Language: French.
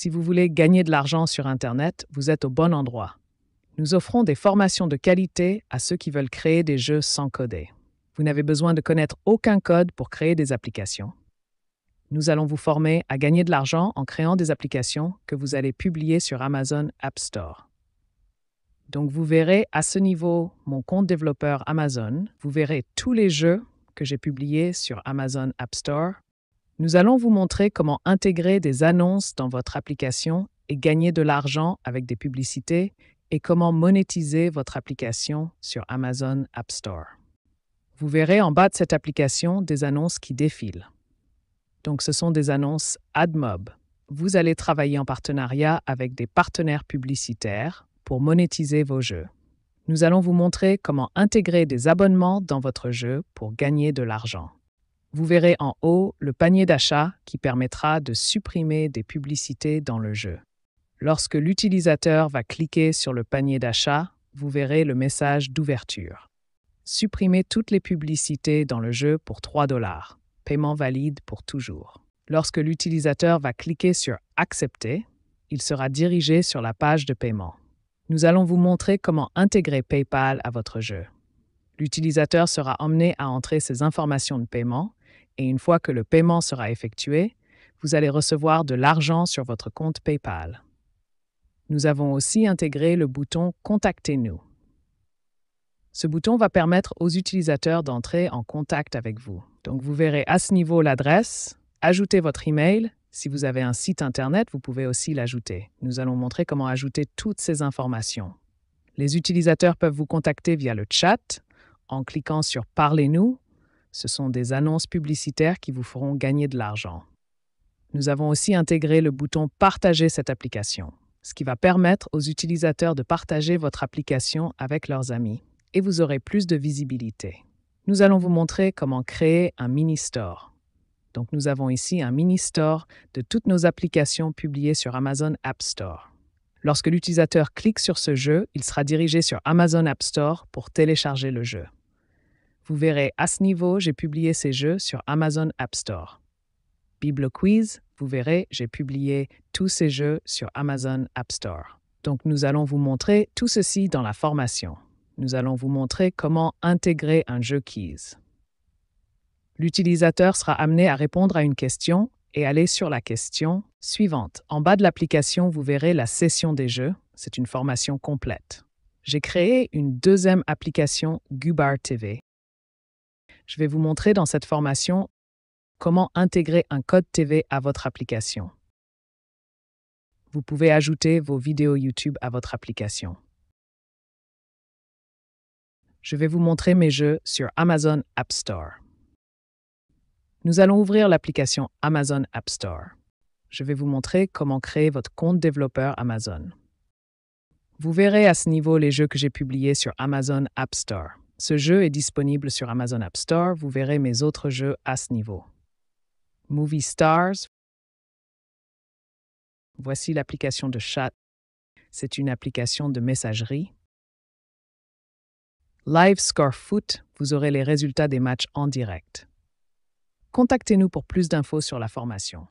Si vous voulez gagner de l'argent sur Internet, vous êtes au bon endroit. Nous offrons des formations de qualité à ceux qui veulent créer des jeux sans coder. Vous n'avez besoin de connaître aucun code pour créer des applications. Nous allons vous former à gagner de l'argent en créant des applications que vous allez publier sur Amazon App Store. Donc vous verrez à ce niveau mon compte développeur Amazon, vous verrez tous les jeux que j'ai publiés sur Amazon App Store nous allons vous montrer comment intégrer des annonces dans votre application et gagner de l'argent avec des publicités et comment monétiser votre application sur Amazon App Store. Vous verrez en bas de cette application des annonces qui défilent. Donc ce sont des annonces AdMob. Vous allez travailler en partenariat avec des partenaires publicitaires pour monétiser vos jeux. Nous allons vous montrer comment intégrer des abonnements dans votre jeu pour gagner de l'argent. Vous verrez en haut le panier d'achat qui permettra de supprimer des publicités dans le jeu. Lorsque l'utilisateur va cliquer sur le panier d'achat, vous verrez le message d'ouverture. Supprimez toutes les publicités dans le jeu pour 3 dollars. Paiement valide pour toujours. Lorsque l'utilisateur va cliquer sur Accepter, il sera dirigé sur la page de paiement. Nous allons vous montrer comment intégrer PayPal à votre jeu. L'utilisateur sera emmené à entrer ses informations de paiement et une fois que le paiement sera effectué, vous allez recevoir de l'argent sur votre compte PayPal. Nous avons aussi intégré le bouton Contactez-nous. Ce bouton va permettre aux utilisateurs d'entrer en contact avec vous. Donc vous verrez à ce niveau l'adresse, ajoutez votre email. Si vous avez un site internet, vous pouvez aussi l'ajouter. Nous allons montrer comment ajouter toutes ces informations. Les utilisateurs peuvent vous contacter via le chat en cliquant sur Parlez-nous ce sont des annonces publicitaires qui vous feront gagner de l'argent. Nous avons aussi intégré le bouton Partager cette application, ce qui va permettre aux utilisateurs de partager votre application avec leurs amis, et vous aurez plus de visibilité. Nous allons vous montrer comment créer un mini-store. Donc nous avons ici un mini-store de toutes nos applications publiées sur Amazon App Store. Lorsque l'utilisateur clique sur ce jeu, il sera dirigé sur Amazon App Store pour télécharger le jeu. Vous verrez à ce niveau, j'ai publié ces jeux sur Amazon App Store. Bible Quiz, vous verrez, j'ai publié tous ces jeux sur Amazon App Store. Donc nous allons vous montrer tout ceci dans la formation. Nous allons vous montrer comment intégrer un jeu quiz. L'utilisateur sera amené à répondre à une question et aller sur la question suivante. En bas de l'application, vous verrez la session des jeux. C'est une formation complète. J'ai créé une deuxième application Gubar TV je vais vous montrer dans cette formation comment intégrer un code TV à votre application. Vous pouvez ajouter vos vidéos YouTube à votre application. Je vais vous montrer mes jeux sur Amazon App Store. Nous allons ouvrir l'application Amazon App Store. Je vais vous montrer comment créer votre compte développeur Amazon. Vous verrez à ce niveau les jeux que j'ai publiés sur Amazon App Store. Ce jeu est disponible sur Amazon App Store. Vous verrez mes autres jeux à ce niveau. Movie Stars. Voici l'application de chat. C'est une application de messagerie. Live Score Foot, vous aurez les résultats des matchs en direct. Contactez-nous pour plus d'infos sur la formation.